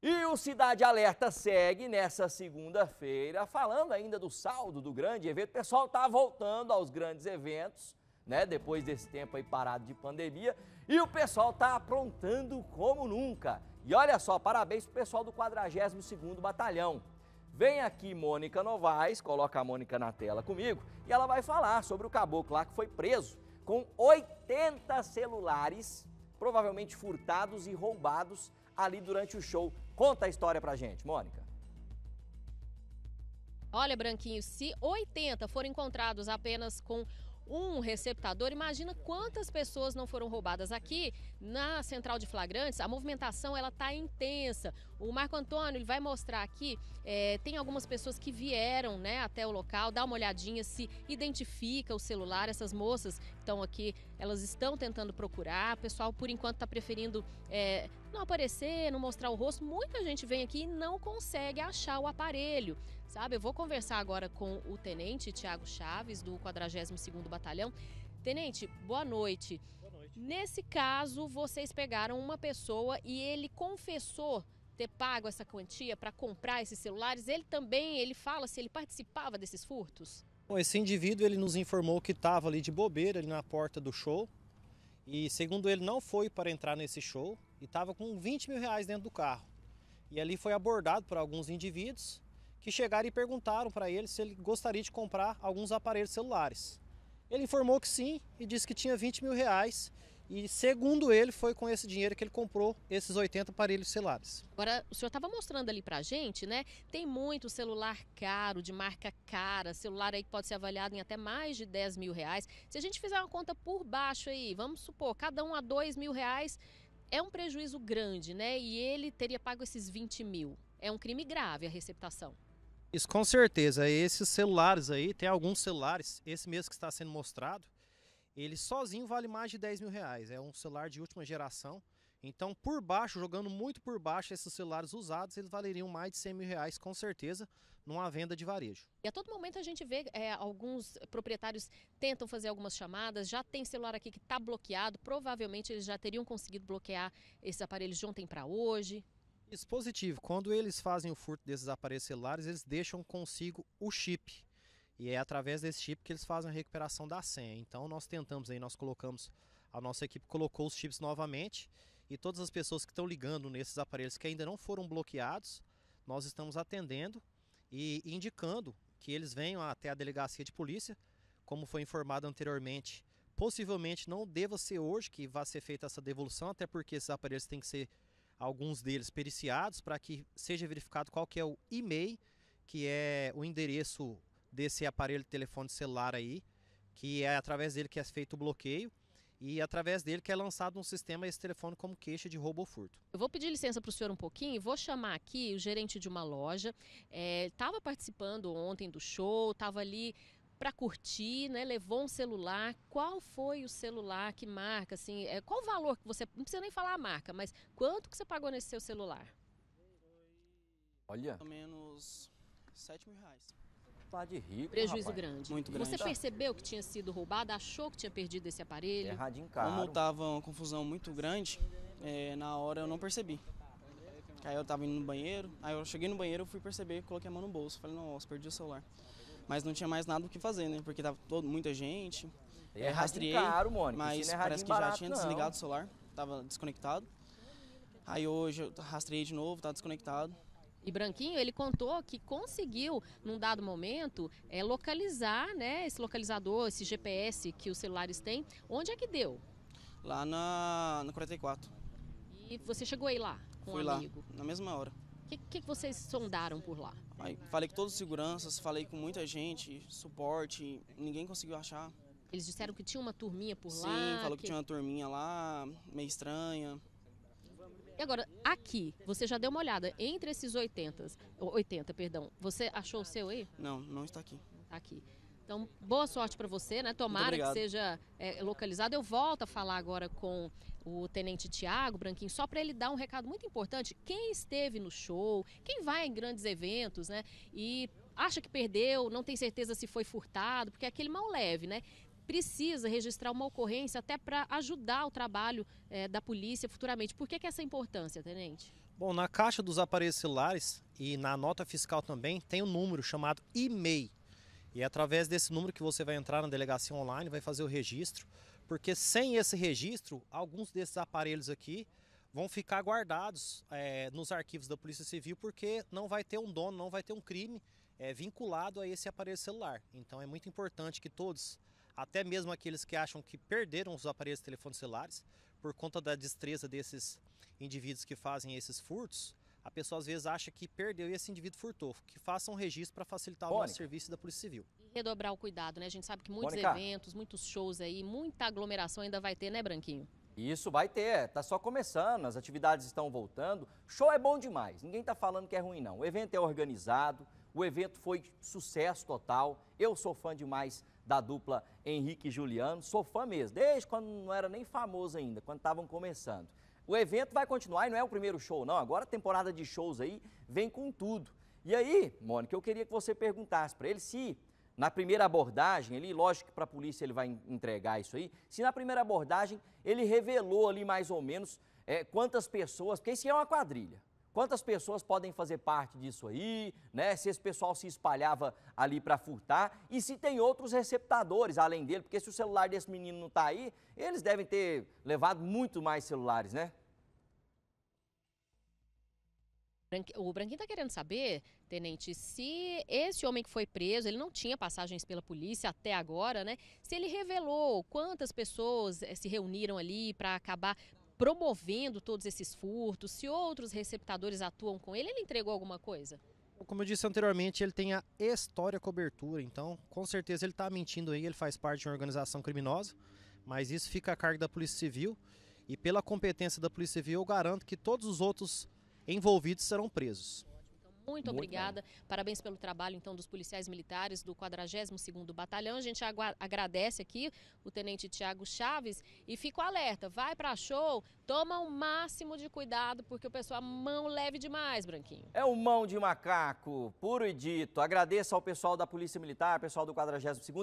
E o Cidade Alerta segue nessa segunda-feira, falando ainda do saldo do grande evento. O pessoal está voltando aos grandes eventos, né? Depois desse tempo aí parado de pandemia. E o pessoal está aprontando como nunca. E olha só, parabéns pro pessoal do 42º Batalhão. Vem aqui Mônica Novaes, coloca a Mônica na tela comigo, e ela vai falar sobre o caboclo lá que foi preso com 80 celulares, provavelmente furtados e roubados ali durante o show. Conta a história pra gente, Mônica. Olha, Branquinho, se 80 foram encontrados apenas com um receptador, imagina quantas pessoas não foram roubadas aqui na Central de Flagrantes. A movimentação ela tá intensa. O Marco Antônio ele vai mostrar aqui, é, tem algumas pessoas que vieram né, até o local, dá uma olhadinha se identifica o celular, essas moças estão aqui, elas estão tentando procurar, o pessoal por enquanto está preferindo é, não aparecer, não mostrar o rosto. Muita gente vem aqui e não consegue achar o aparelho, sabe? Eu vou conversar agora com o tenente Tiago Chaves, do 42º Batalhão. Tenente, boa noite. Boa noite. Nesse caso, vocês pegaram uma pessoa e ele confessou ter pago essa quantia para comprar esses celulares? Ele também, ele fala se ele participava desses furtos? Bom, esse indivíduo ele nos informou que estava ali de bobeira, ali na porta do show. E segundo ele, não foi para entrar nesse show e estava com 20 mil reais dentro do carro. E ali foi abordado por alguns indivíduos que chegaram e perguntaram para ele se ele gostaria de comprar alguns aparelhos celulares. Ele informou que sim e disse que tinha 20 mil reais e segundo ele, foi com esse dinheiro que ele comprou esses 80 aparelhos celulares. Agora, o senhor estava mostrando ali a gente, né? Tem muito celular caro, de marca cara, celular aí que pode ser avaliado em até mais de 10 mil reais. Se a gente fizer uma conta por baixo aí, vamos supor, cada um a 2 mil reais, é um prejuízo grande, né? E ele teria pago esses 20 mil. É um crime grave a receptação. Isso, com certeza. Esses celulares aí, tem alguns celulares, esse mesmo que está sendo mostrado, ele sozinho vale mais de 10 mil reais. É um celular de última geração. Então, por baixo, jogando muito por baixo esses celulares usados, eles valeriam mais de 100 mil reais, com certeza, numa venda de varejo. E a todo momento a gente vê é, alguns proprietários tentam fazer algumas chamadas, já tem celular aqui que está bloqueado, provavelmente eles já teriam conseguido bloquear esses aparelhos de ontem para hoje. Dispositivo, quando eles fazem o furto desses aparelhos celulares, eles deixam consigo o chip e é através desse chip que eles fazem a recuperação da senha. Então nós tentamos aí, nós colocamos, a nossa equipe colocou os chips novamente e todas as pessoas que estão ligando nesses aparelhos que ainda não foram bloqueados, nós estamos atendendo e indicando que eles venham até a delegacia de polícia, como foi informado anteriormente. Possivelmente não deva ser hoje que vai ser feita essa devolução, até porque esses aparelhos têm que ser alguns deles periciados para que seja verificado qual que é o e-mail, que é o endereço desse aparelho de telefone celular aí, que é através dele que é feito o bloqueio e através dele que é lançado um sistema esse telefone como queixa de roubo ou furto. Eu vou pedir licença para o senhor um pouquinho, e vou chamar aqui o gerente de uma loja, estava é, participando ontem do show, estava ali para curtir, né? Levou um celular. Qual foi o celular que marca, assim? É, qual o valor que você. Não precisa nem falar a marca, mas quanto que você pagou nesse seu celular? Olha. Pelo menos 7 mil reais. Tá de rico. Prejuízo rapaz. grande. Muito grande. Você percebeu que tinha sido roubado? achou que tinha perdido esse aparelho? em casa. Como tava uma confusão muito grande, é, na hora eu não percebi. Aí eu tava indo no banheiro, aí eu cheguei no banheiro, fui perceber, coloquei a mão no bolso. Falei, nossa, perdi o celular. Mas não tinha mais nada o que fazer, né? Porque tava todo, muita gente. É, é rastreei, caro, Mônica, mas é parece que barato, já tinha não. desligado o celular, tava desconectado. Aí hoje eu rastreei de novo, tá desconectado e Branquinho, ele contou que conseguiu, num dado momento, é, localizar né, esse localizador, esse GPS que os celulares têm. Onde é que deu? Lá na, no 44. E você chegou aí lá com Fui um lá, na mesma hora. O que, que, vocês sondaram por lá? Aí, falei com todos os seguranças, falei com muita gente, suporte, ninguém conseguiu achar. Eles disseram que tinha uma turminha por Sim, lá? Sim, falou que... que tinha uma turminha lá, meio estranha. E agora, aqui, você já deu uma olhada, entre esses 80, 80, perdão, você achou o seu aí? Não, não está aqui. Está aqui. Então, boa sorte para você, né? Tomara que seja é, localizado. Eu volto a falar agora com o Tenente Tiago Branquinho, só para ele dar um recado muito importante. Quem esteve no show, quem vai em grandes eventos, né? E acha que perdeu, não tem certeza se foi furtado, porque é aquele mal leve, né? precisa registrar uma ocorrência até para ajudar o trabalho é, da polícia futuramente. Por que, que essa importância, Tenente? Bom, na caixa dos aparelhos celulares e na nota fiscal também tem um número chamado e-mail. E é através desse número que você vai entrar na delegacia online, vai fazer o registro, porque sem esse registro, alguns desses aparelhos aqui vão ficar guardados é, nos arquivos da Polícia Civil, porque não vai ter um dono, não vai ter um crime é, vinculado a esse aparelho celular. Então é muito importante que todos até mesmo aqueles que acham que perderam os aparelhos de telefones celulares por conta da destreza desses indivíduos que fazem esses furtos. A pessoa às vezes acha que perdeu e esse indivíduo furtou. Que faça um registro para facilitar Mônica. o nosso serviço da Polícia Civil. E redobrar o cuidado, né? A gente sabe que muitos Mônica. eventos, muitos shows aí, muita aglomeração ainda vai ter, né, Branquinho? Isso vai ter, tá só começando, as atividades estão voltando. Show é bom demais, ninguém tá falando que é ruim não. O evento é organizado, o evento foi sucesso total. Eu sou fã demais da dupla Henrique e Juliano. Sou fã mesmo, desde quando não era nem famoso ainda, quando estavam começando. O evento vai continuar e não é o primeiro show, não. Agora a temporada de shows aí vem com tudo. E aí, Mônica, eu queria que você perguntasse para ele se na primeira abordagem, ele, lógico que para a polícia ele vai entregar isso aí, se na primeira abordagem ele revelou ali mais ou menos é, quantas pessoas, porque isso é uma quadrilha. Quantas pessoas podem fazer parte disso aí, né? Se esse pessoal se espalhava ali para furtar e se tem outros receptadores além dele, porque se o celular desse menino não está aí, eles devem ter levado muito mais celulares, né? O Branquinho está querendo saber, tenente, se esse homem que foi preso, ele não tinha passagens pela polícia até agora, né? Se ele revelou quantas pessoas eh, se reuniram ali para acabar promovendo todos esses furtos, se outros receptadores atuam com ele, ele entregou alguma coisa? Como eu disse anteriormente, ele tem a história cobertura, então com certeza ele está mentindo aí, ele faz parte de uma organização criminosa, mas isso fica a cargo da Polícia Civil e pela competência da Polícia Civil eu garanto que todos os outros envolvidos serão presos. Muito, obrigada. Parabéns pelo trabalho, então, dos policiais militares do 42º Batalhão. A gente agradece aqui o Tenente Tiago Chaves e fica o alerta. Vai para show, toma o máximo de cuidado, porque o pessoal mão leve demais, Branquinho. É o mão de macaco, puro e dito. Agradeço ao pessoal da Polícia Militar, pessoal do 42º